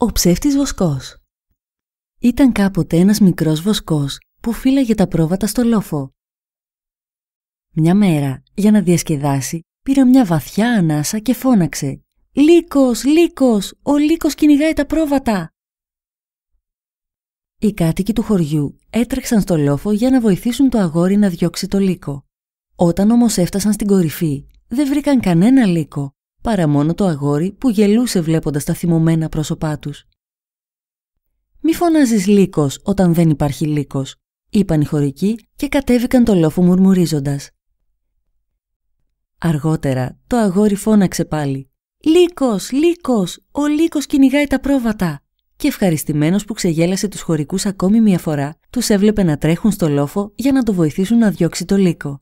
Ο ψεύτης βοσκός Ήταν κάποτε ένας μικρός βοσκός που φύλαγε τα πρόβατα στο λόφο. Μια μέρα, για να διασκεδάσει, πήρε μια βαθιά ανάσα και φώναξε «Λύκος, λύκος, ο λύκος κυνηγάει τα πρόβατα!» Οι κάτοικοι του χωριού έτρεξαν στο λόφο για να βοηθήσουν το αγόρι να διώξει το λύκο. Όταν όμως έφτασαν στην κορυφή, δεν βρήκαν κανένα λύκο παρά μόνο το αγόρι που γελούσε βλέποντας τα θυμωμένα πρόσωπά τους. «Μη φωνάζεις λύκος όταν δεν υπάρχει λύκος», είπαν οι χωρικοί και κατέβηκαν το λόφο μουρμουρίζοντας. Αργότερα το αγόρι φώναξε πάλι «Λύκος, λύκος, ο λύκος κυνηγάει τα πρόβατα» και ευχαριστημένος που ξεγέλασε τους χωρικούς ακόμη μία φορά, τους έβλεπε να τρέχουν στο λόφο για να το βοηθήσουν να διώξει το λύκο.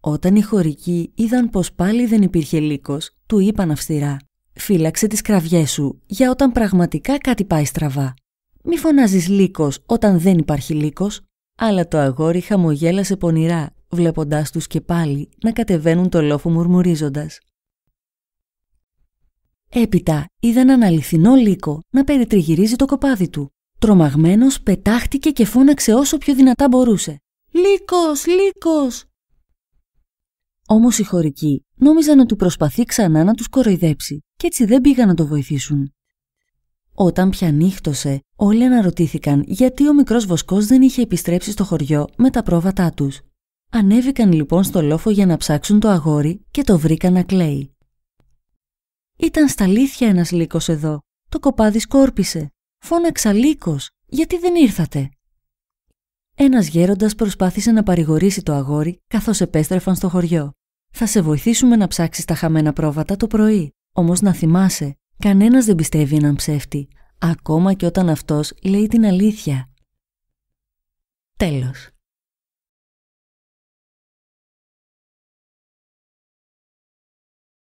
Όταν οι χωρικοί είδαν πως πάλι δεν υπήρχε λύκος, του είπαν αυστηρά «Φύλαξε τις κραυγές σου για όταν πραγματικά κάτι πάει στραβά. Μη φωνάζεις λύκος όταν δεν υπάρχει λύκος». Αλλά το αγόρι χαμογέλασε πονηρά, βλέποντάς τους και πάλι να κατεβαίνουν το λόφο μουρμουρίζοντας. Έπειτα είδαν έναν αληθινό λύκο να περιτριγυρίζει το κοπάδι του. Τρομαγμένος πετάχτηκε και φώναξε όσο πιο δυνατά μπορούσε. «Λύκος! Λύκος! Όμως οι χωρικοί νόμιζαν ότι προσπαθεί ξανά να τους κοροϊδέψει και έτσι δεν πήγαν να το βοηθήσουν. Όταν πια νύχτωσε, όλοι αναρωτήθηκαν γιατί ο μικρός βοσκός δεν είχε επιστρέψει στο χωριό με τα πρόβατά τους. Ανέβηκαν λοιπόν στο λόφο για να ψάξουν το αγόρι και το βρήκαν να κλαίει. Ήταν στα λίθια ένας λύκος εδώ. Το κοπάδι σκόρπισε. Φώναξα λύκος. Γιατί δεν ήρθατε. Ένας γέροντας προσπάθησε να παρηγορήσει το αγόρι καθώς επέστρεφαν στο χωριό. Θα σε βοηθήσουμε να ψάξεις τα χαμένα πρόβατα το πρωί. Όμως να θυμάσαι, κανένας δεν πιστεύει έναν ψεύτη, ακόμα και όταν αυτός λέει την αλήθεια. Τέλος.